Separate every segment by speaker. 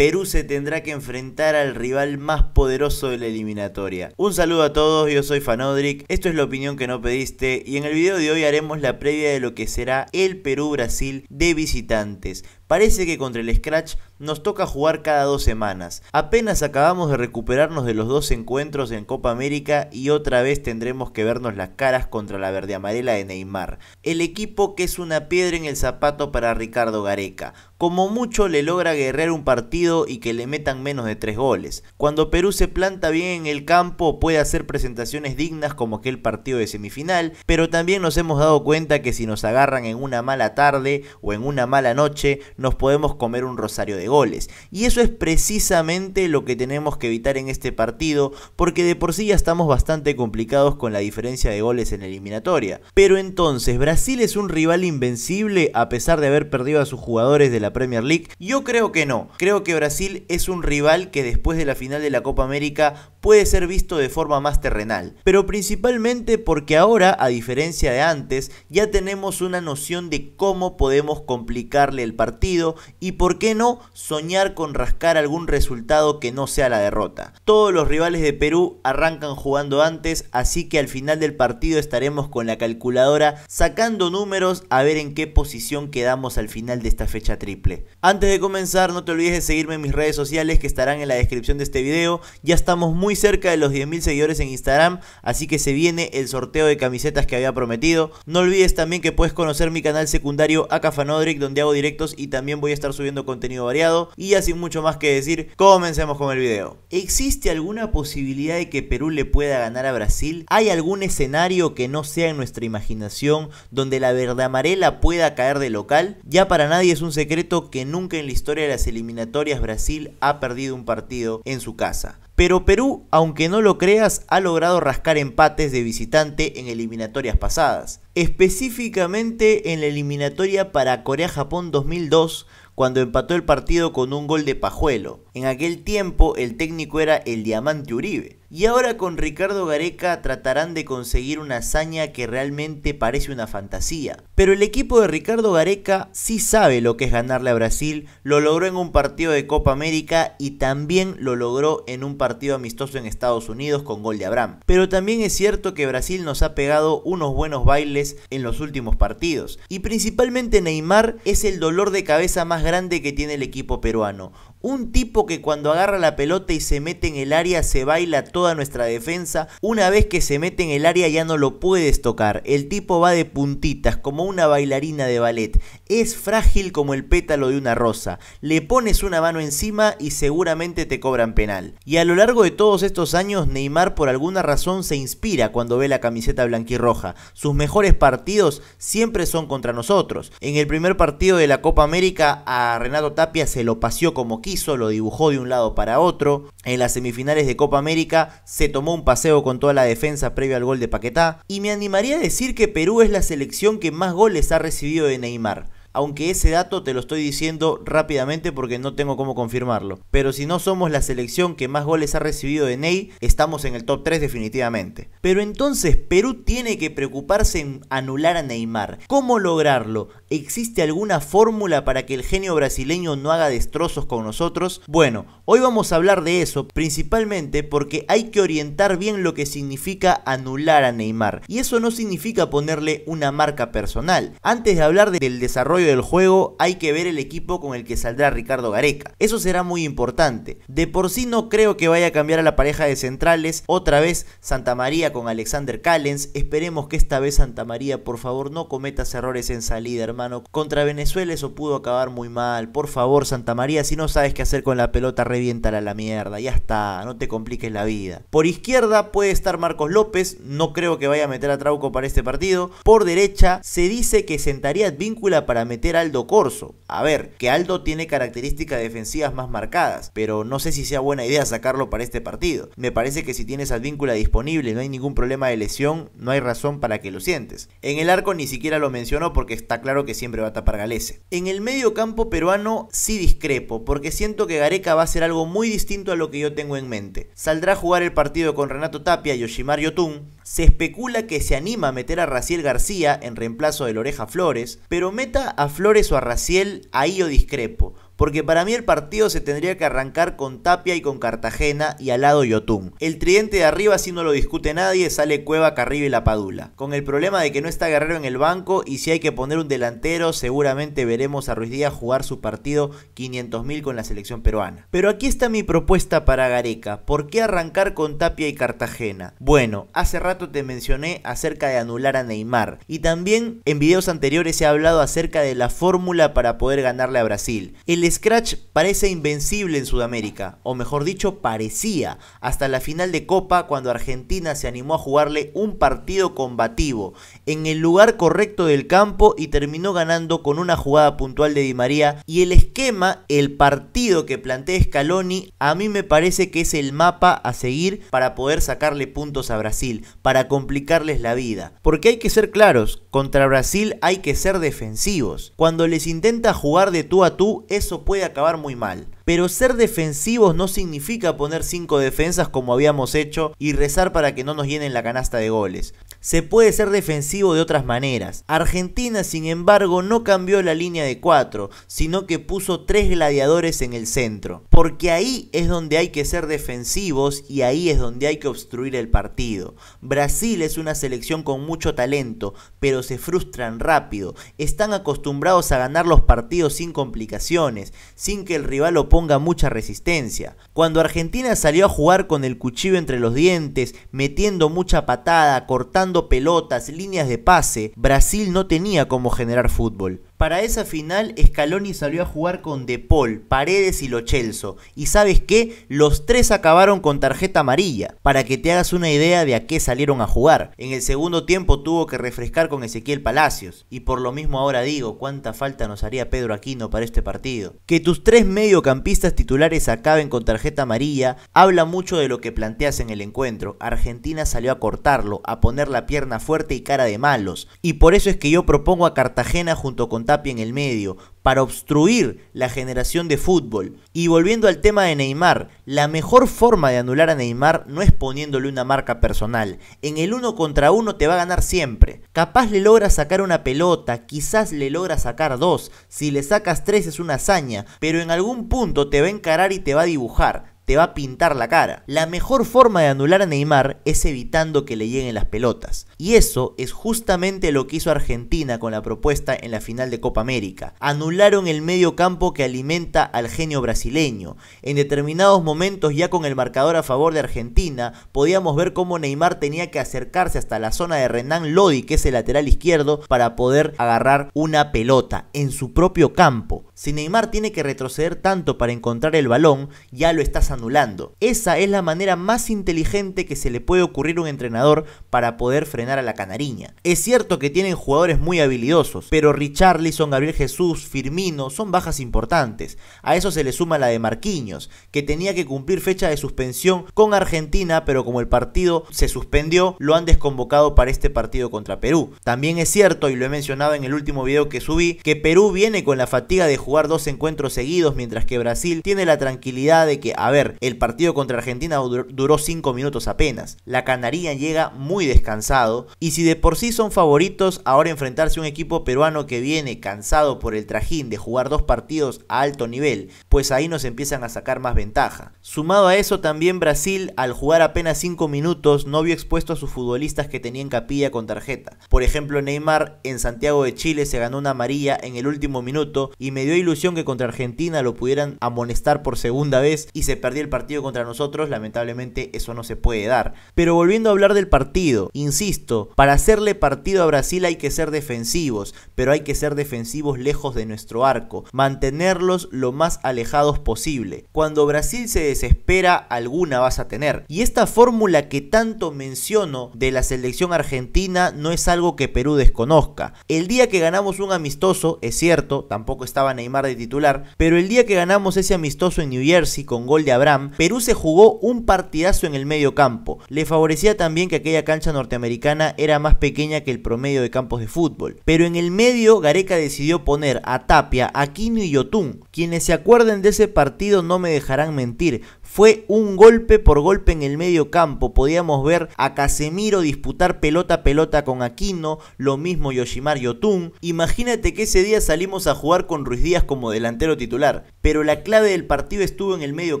Speaker 1: Perú se tendrá que enfrentar al rival más poderoso de la eliminatoria. Un saludo a todos, yo soy Fanodric, esto es la opinión que no pediste y en el video de hoy haremos la previa de lo que será el Perú-Brasil de visitantes. Parece que contra el Scratch nos toca jugar cada dos semanas. Apenas acabamos de recuperarnos de los dos encuentros en Copa América y otra vez tendremos que vernos las caras contra la verde amarela de Neymar. El equipo que es una piedra en el zapato para Ricardo Gareca como mucho le logra guerrear un partido y que le metan menos de tres goles. Cuando Perú se planta bien en el campo puede hacer presentaciones dignas como aquel partido de semifinal, pero también nos hemos dado cuenta que si nos agarran en una mala tarde o en una mala noche nos podemos comer un rosario de goles. Y eso es precisamente lo que tenemos que evitar en este partido porque de por sí ya estamos bastante complicados con la diferencia de goles en eliminatoria. Pero entonces, Brasil es un rival invencible a pesar de haber perdido a sus jugadores de la Premier League? Yo creo que no. Creo que Brasil es un rival que después de la final de la Copa América puede ser visto de forma más terrenal, pero principalmente porque ahora, a diferencia de antes, ya tenemos una noción de cómo podemos complicarle el partido y por qué no soñar con rascar algún resultado que no sea la derrota. Todos los rivales de Perú arrancan jugando antes, así que al final del partido estaremos con la calculadora sacando números a ver en qué posición quedamos al final de esta fecha triple. Antes de comenzar, no te olvides de seguirme en mis redes sociales que estarán en la descripción de este video. Ya estamos muy cerca de los 10.000 seguidores en Instagram, así que se viene el sorteo de camisetas que había prometido. No olvides también que puedes conocer mi canal secundario Acafanodric, donde hago directos y también voy a estar subiendo contenido variado. Y ya sin mucho más que decir, comencemos con el video. ¿Existe alguna posibilidad de que Perú le pueda ganar a Brasil? ¿Hay algún escenario que no sea en nuestra imaginación donde la verde amarela pueda caer de local? Ya para nadie es un secreto que nunca en la historia de las eliminatorias Brasil ha perdido un partido en su casa pero Perú, aunque no lo creas, ha logrado rascar empates de visitante en eliminatorias pasadas. Específicamente en la eliminatoria para Corea-Japón 2002, cuando empató el partido con un gol de Pajuelo. En aquel tiempo el técnico era el Diamante Uribe. Y ahora con Ricardo Gareca tratarán de conseguir una hazaña que realmente parece una fantasía. Pero el equipo de Ricardo Gareca sí sabe lo que es ganarle a Brasil, lo logró en un partido de Copa América y también lo logró en un partido amistoso en Estados Unidos con gol de Abraham. Pero también es cierto que Brasil nos ha pegado unos buenos bailes en los últimos partidos. Y principalmente Neymar es el dolor de cabeza más grande que tiene el equipo peruano. Un tipo que cuando agarra la pelota y se mete en el área se baila toda nuestra defensa. Una vez que se mete en el área ya no lo puedes tocar. El tipo va de puntitas como una bailarina de ballet. Es frágil como el pétalo de una rosa. Le pones una mano encima y seguramente te cobran penal. Y a lo largo de todos estos años Neymar por alguna razón se inspira cuando ve la camiseta blanquirroja. Sus mejores partidos siempre son contra nosotros. En el primer partido de la Copa América a Renato Tapia se lo paseó como lo dibujó de un lado para otro. En las semifinales de Copa América se tomó un paseo con toda la defensa previo al gol de Paquetá. Y me animaría a decir que Perú es la selección que más goles ha recibido de Neymar aunque ese dato te lo estoy diciendo rápidamente porque no tengo cómo confirmarlo. Pero si no somos la selección que más goles ha recibido de Ney, estamos en el top 3 definitivamente. Pero entonces Perú tiene que preocuparse en anular a Neymar. ¿Cómo lograrlo? ¿Existe alguna fórmula para que el genio brasileño no haga destrozos con nosotros? Bueno, hoy vamos a hablar de eso principalmente porque hay que orientar bien lo que significa anular a Neymar. Y eso no significa ponerle una marca personal. Antes de hablar del desarrollo del juego hay que ver el equipo con el que saldrá Ricardo Gareca. Eso será muy importante. De por sí no creo que vaya a cambiar a la pareja de centrales. Otra vez Santa María con Alexander Callens. Esperemos que esta vez Santa María, por favor, no cometas errores en salida, hermano. Contra Venezuela eso pudo acabar muy mal. Por favor, Santa María, si no sabes qué hacer con la pelota, reviéntala a la mierda. Ya está, no te compliques la vida. Por izquierda puede estar Marcos López. No creo que vaya a meter a Trauco para este partido. Por derecha se dice que sentaría Víncula para meter Aldo Corso. A ver, que Aldo tiene características defensivas más marcadas, pero no sé si sea buena idea sacarlo para este partido. Me parece que si tienes al vínculo disponible, no hay ningún problema de lesión, no hay razón para que lo sientes. En el arco ni siquiera lo menciono porque está claro que siempre va a tapar Galese. En el medio campo peruano sí discrepo, porque siento que Gareca va a hacer algo muy distinto a lo que yo tengo en mente. Saldrá a jugar el partido con Renato Tapia y Yoshimar Yotun, se especula que se anima a meter a Raciel García en reemplazo de Oreja Flores, pero meta a Flores o a Raciel, ahí o discrepo porque para mí el partido se tendría que arrancar con Tapia y con Cartagena y al lado Yotun. El tridente de arriba si no lo discute nadie, sale Cueva, Carribe y La Padula. Con el problema de que no está Guerrero en el banco y si hay que poner un delantero, seguramente veremos a Ruiz Díaz jugar su partido 500.000 con la selección peruana. Pero aquí está mi propuesta para Gareca. ¿Por qué arrancar con Tapia y Cartagena? Bueno, hace rato te mencioné acerca de anular a Neymar. Y también en videos anteriores he hablado acerca de la fórmula para poder ganarle a Brasil. El Scratch parece invencible en Sudamérica, o mejor dicho, parecía, hasta la final de Copa cuando Argentina se animó a jugarle un partido combativo, en el lugar correcto del campo y terminó ganando con una jugada puntual de Di María. Y el esquema, el partido que plantea Scaloni, a mí me parece que es el mapa a seguir para poder sacarle puntos a Brasil, para complicarles la vida. Porque hay que ser claros, contra Brasil hay que ser defensivos. Cuando les intenta jugar de tú a tú, eso puede acabar muy mal. Pero ser defensivos no significa poner 5 defensas como habíamos hecho y rezar para que no nos llenen la canasta de goles. Se puede ser defensivo de otras maneras. Argentina, sin embargo, no cambió la línea de 4, sino que puso 3 gladiadores en el centro. Porque ahí es donde hay que ser defensivos y ahí es donde hay que obstruir el partido. Brasil es una selección con mucho talento, pero se frustran rápido. Están acostumbrados a ganar los partidos sin complicaciones, sin que el rival oponga mucha resistencia. Cuando Argentina salió a jugar con el cuchillo entre los dientes, metiendo mucha patada, cortando pelotas, líneas de pase, Brasil no tenía cómo generar fútbol. Para esa final, Scaloni salió a jugar con De Paul, Paredes y Lochelso, Y sabes qué? Los tres acabaron con tarjeta amarilla, para que te hagas una idea de a qué salieron a jugar. En el segundo tiempo tuvo que refrescar con Ezequiel Palacios. Y por lo mismo ahora digo, cuánta falta nos haría Pedro Aquino para este partido. Que tus tres mediocampistas titulares acaben con tarjeta amarilla habla mucho de lo que planteas en el encuentro. Argentina salió a cortarlo, a poner la pierna fuerte y cara de malos. Y por eso es que yo propongo a Cartagena junto con en el medio para obstruir la generación de fútbol. Y volviendo al tema de Neymar, la mejor forma de anular a Neymar no es poniéndole una marca personal. En el uno contra uno te va a ganar siempre. Capaz le logra sacar una pelota, quizás le logra sacar dos. Si le sacas tres es una hazaña, pero en algún punto te va a encarar y te va a dibujar te va a pintar la cara. La mejor forma de anular a Neymar es evitando que le lleguen las pelotas. Y eso es justamente lo que hizo Argentina con la propuesta en la final de Copa América. Anularon el medio campo que alimenta al genio brasileño. En determinados momentos ya con el marcador a favor de Argentina, podíamos ver cómo Neymar tenía que acercarse hasta la zona de Renan Lodi, que es el lateral izquierdo, para poder agarrar una pelota en su propio campo. Si Neymar tiene que retroceder tanto para encontrar el balón, ya lo estás anulando. Esa es la manera más inteligente que se le puede ocurrir a un entrenador para poder frenar a la canariña. Es cierto que tienen jugadores muy habilidosos, pero Richarlison, Gabriel Jesús, Firmino son bajas importantes. A eso se le suma la de Marquinhos, que tenía que cumplir fecha de suspensión con Argentina, pero como el partido se suspendió, lo han desconvocado para este partido contra Perú. También es cierto, y lo he mencionado en el último video que subí, que Perú viene con la fatiga de jugar dos encuentros seguidos, mientras que Brasil tiene la tranquilidad de que, a ver, el partido contra Argentina duró 5 minutos apenas. La Canaria llega muy descansado y si de por sí son favoritos, ahora enfrentarse a un equipo peruano que viene cansado por el trajín de jugar dos partidos a alto nivel, pues ahí nos empiezan a sacar más ventaja. Sumado a eso también Brasil al jugar apenas 5 minutos no vio expuesto a sus futbolistas que tenían capilla con tarjeta. Por ejemplo, Neymar en Santiago de Chile se ganó una amarilla en el último minuto y me dio ilusión que contra Argentina lo pudieran amonestar por segunda vez y se perdió el partido contra nosotros, lamentablemente eso no se puede dar. Pero volviendo a hablar del partido, insisto, para hacerle partido a Brasil hay que ser defensivos, pero hay que ser defensivos lejos de nuestro arco, mantenerlos lo más alejados posible. Cuando Brasil se desespera, alguna vas a tener. Y esta fórmula que tanto menciono de la selección argentina no es algo que Perú desconozca. El día que ganamos un amistoso, es cierto, tampoco estaba Neymar de titular, pero el día que ganamos ese amistoso en New Jersey con gol de Perú se jugó un partidazo en el medio campo. Le favorecía también que aquella cancha norteamericana era más pequeña que el promedio de campos de fútbol. Pero en el medio, Gareca decidió poner a Tapia, Aquino y Yotun. Quienes se acuerden de ese partido no me dejarán mentir. Fue un golpe por golpe en el medio campo. Podíamos ver a Casemiro disputar pelota a pelota con Aquino, lo mismo Yoshimar Yotun. Imagínate que ese día salimos a jugar con Ruiz Díaz como delantero titular. Pero la clave del partido estuvo en el medio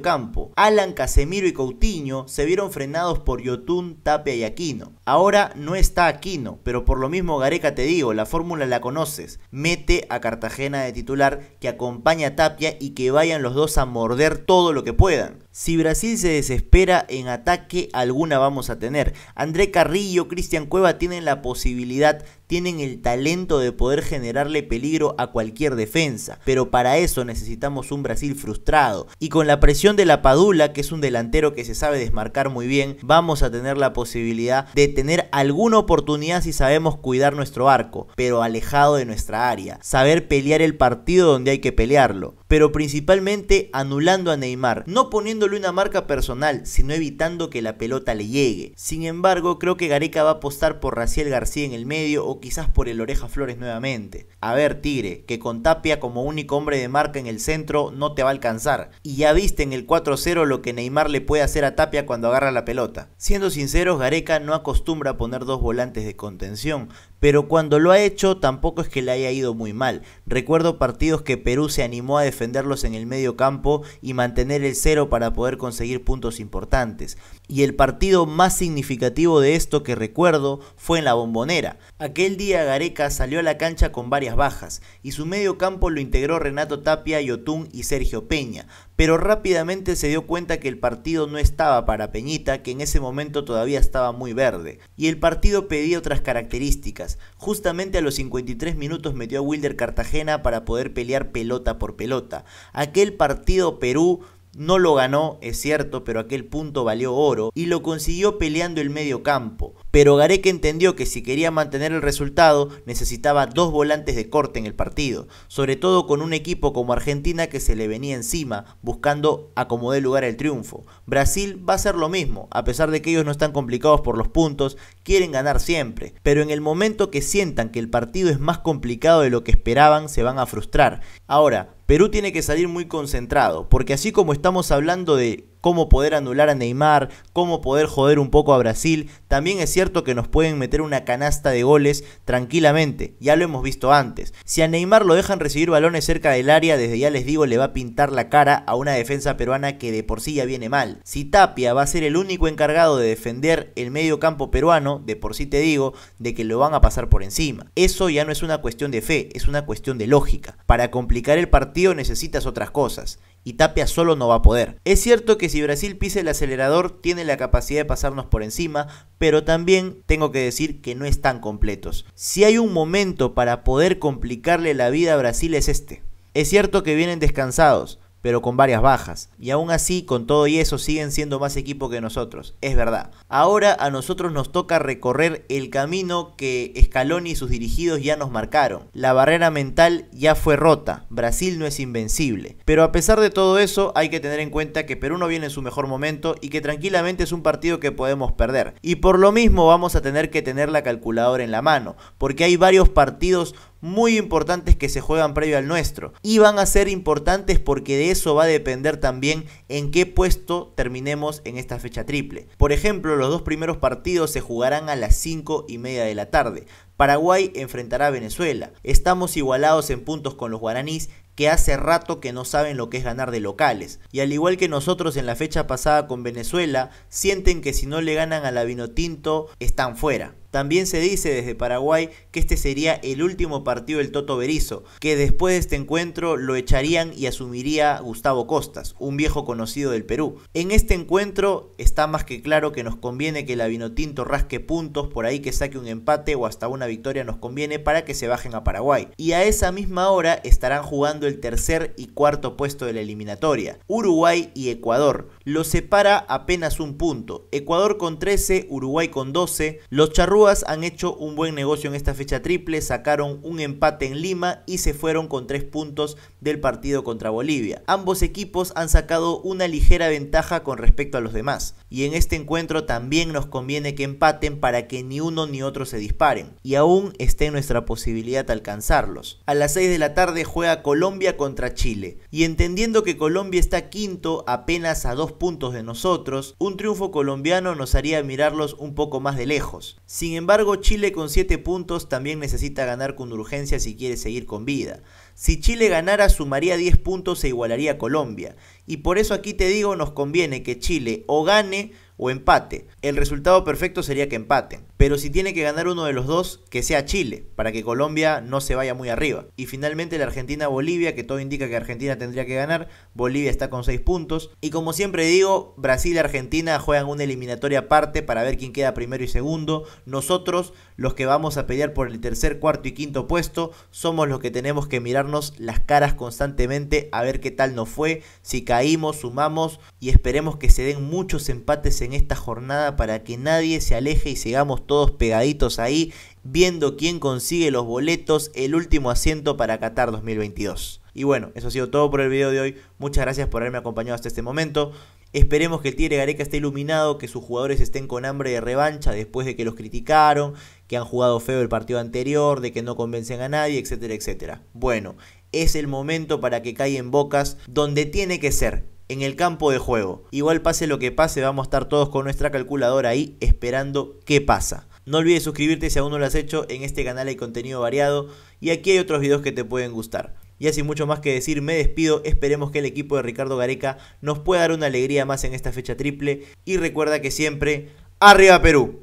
Speaker 1: campo. Alan Casemiro y Coutinho se vieron frenados por Yotun, Tapia y Aquino. Ahora no está Aquino, pero por lo mismo Gareca te digo, la fórmula la conoces. Mete a Cartagena de titular que acompaña a Tapia y que vayan los dos a morder todo lo que puedan. Si Brasil se desespera en ataque, alguna vamos a tener. André Carrillo, Cristian Cueva tienen la posibilidad, tienen el talento de poder generarle peligro a cualquier defensa. Pero para eso necesitamos un Brasil frustrado. Y con la presión de la Padula, que es un delantero que se sabe desmarcar muy bien, vamos a tener la posibilidad de tener alguna oportunidad si sabemos cuidar nuestro arco, pero alejado de nuestra área. Saber pelear el partido donde hay que pelearlo. Pero principalmente anulando a Neymar, no poniendo una marca personal, sino evitando que la pelota le llegue. Sin embargo, creo que Gareca va a apostar por Raciel García en el medio o quizás por el Oreja Flores nuevamente. A ver, Tigre, que con Tapia como único hombre de marca en el centro no te va a alcanzar. Y ya viste en el 4-0 lo que Neymar le puede hacer a Tapia cuando agarra la pelota. Siendo sinceros, Gareca no acostumbra a poner dos volantes de contención, pero cuando lo ha hecho tampoco es que le haya ido muy mal. Recuerdo partidos que Perú se animó a defenderlos en el medio campo y mantener el cero para poder conseguir puntos importantes. Y el partido más significativo de esto que recuerdo fue en la bombonera. Aquel día Gareca salió a la cancha con varias bajas y su medio campo lo integró Renato Tapia, Yotun y Sergio Peña, pero rápidamente se dio cuenta que el partido no estaba para Peñita, que en ese momento todavía estaba muy verde, y el partido pedía otras características Justamente a los 53 minutos metió a Wilder Cartagena para poder pelear pelota por pelota. Aquel partido Perú no lo ganó, es cierto, pero aquel punto valió oro y lo consiguió peleando el medio campo. Pero Gareca entendió que si quería mantener el resultado necesitaba dos volantes de corte en el partido, sobre todo con un equipo como Argentina que se le venía encima, buscando acomodar lugar el triunfo. Brasil va a hacer lo mismo, a pesar de que ellos no están complicados por los puntos, quieren ganar siempre, pero en el momento que sientan que el partido es más complicado de lo que esperaban, se van a frustrar. Ahora, Perú tiene que salir muy concentrado, porque así como estamos hablando de cómo poder anular a Neymar, cómo poder joder un poco a Brasil. También es cierto que nos pueden meter una canasta de goles tranquilamente, ya lo hemos visto antes. Si a Neymar lo dejan recibir balones cerca del área, desde ya les digo, le va a pintar la cara a una defensa peruana que de por sí ya viene mal. Si Tapia va a ser el único encargado de defender el medio campo peruano, de por sí te digo, de que lo van a pasar por encima. Eso ya no es una cuestión de fe, es una cuestión de lógica. Para complicar el partido necesitas otras cosas y Tapia solo no va a poder. Es cierto que si Brasil pisa el acelerador tiene la capacidad de pasarnos por encima, pero también tengo que decir que no están completos. Si hay un momento para poder complicarle la vida a Brasil es este. Es cierto que vienen descansados, pero con varias bajas. Y aún así, con todo y eso, siguen siendo más equipo que nosotros. Es verdad. Ahora a nosotros nos toca recorrer el camino que Scaloni y sus dirigidos ya nos marcaron. La barrera mental ya fue rota. Brasil no es invencible. Pero a pesar de todo eso, hay que tener en cuenta que Perú no viene en su mejor momento y que tranquilamente es un partido que podemos perder. Y por lo mismo vamos a tener que tener la calculadora en la mano, porque hay varios partidos muy importantes que se juegan previo al nuestro. Y van a ser importantes porque de eso va a depender también en qué puesto terminemos en esta fecha triple. Por ejemplo, los dos primeros partidos se jugarán a las 5 y media de la tarde. Paraguay enfrentará a Venezuela. Estamos igualados en puntos con los guaraníes que hace rato que no saben lo que es ganar de locales. Y al igual que nosotros en la fecha pasada con Venezuela, sienten que si no le ganan a la Vinotinto están fuera. También se dice desde Paraguay que este sería el último partido del Toto Berizo, que después de este encuentro lo echarían y asumiría Gustavo Costas, un viejo conocido del Perú. En este encuentro está más que claro que nos conviene que la Vinotinto rasque puntos, por ahí que saque un empate o hasta una victoria nos conviene para que se bajen a Paraguay. Y a esa misma hora estarán jugando el tercer y cuarto puesto de la eliminatoria, Uruguay y Ecuador. Los separa apenas un punto. Ecuador con 13, Uruguay con 12. Los charrúas han hecho un buen negocio en esta fecha triple, sacaron un empate en Lima y se fueron con 3 puntos del partido contra Bolivia. Ambos equipos han sacado una ligera ventaja con respecto a los demás. Y en este encuentro también nos conviene que empaten para que ni uno ni otro se disparen. Y aún esté nuestra posibilidad de alcanzarlos. A las 6 de la tarde juega Colombia contra Chile. Y entendiendo que Colombia está quinto apenas a 2 puntos de nosotros, un triunfo colombiano nos haría mirarlos un poco más de lejos. Sin embargo, Chile con 7 puntos también necesita ganar con urgencia si quiere seguir con vida. Si Chile ganara sumaría 10 puntos e igualaría a Colombia. Y por eso aquí te digo, nos conviene que Chile o gane o empate. El resultado perfecto sería que empaten pero si tiene que ganar uno de los dos, que sea Chile, para que Colombia no se vaya muy arriba. Y finalmente la Argentina-Bolivia, que todo indica que Argentina tendría que ganar, Bolivia está con 6 puntos. Y como siempre digo, Brasil y Argentina juegan una eliminatoria aparte para ver quién queda primero y segundo. Nosotros, los que vamos a pelear por el tercer, cuarto y quinto puesto, somos los que tenemos que mirarnos las caras constantemente a ver qué tal nos fue, si caímos, sumamos y esperemos que se den muchos empates en esta jornada para que nadie se aleje y sigamos todos pegaditos ahí, viendo quién consigue los boletos, el último asiento para Qatar 2022. Y bueno, eso ha sido todo por el video de hoy. Muchas gracias por haberme acompañado hasta este momento. Esperemos que el Tigre Gareca esté iluminado, que sus jugadores estén con hambre de revancha después de que los criticaron, que han jugado feo el partido anterior, de que no convencen a nadie, etcétera, etcétera. Bueno, es el momento para que caigan bocas donde tiene que ser, en el campo de juego. Igual pase lo que pase, vamos a estar todos con nuestra calculadora ahí esperando qué pasa. No olvides suscribirte si aún no lo has hecho, en este canal hay contenido variado y aquí hay otros videos que te pueden gustar. Y así mucho más que decir, me despido, esperemos que el equipo de Ricardo Gareca nos pueda dar una alegría más en esta fecha triple y recuerda que siempre, arriba Perú.